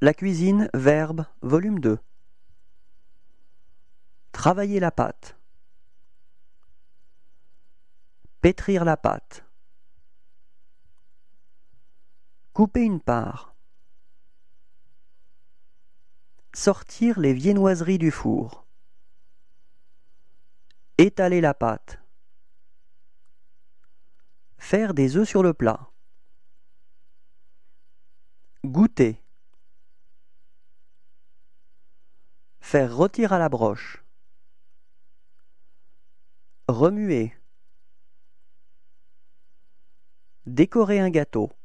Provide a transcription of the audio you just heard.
La cuisine, Verbe, volume 2. Travailler la pâte. Pétrir la pâte. Couper une part. Sortir les viennoiseries du four. Étaler la pâte. Faire des œufs sur le plat. Goûter. Faire retirer à la broche. Remuer. Décorer un gâteau.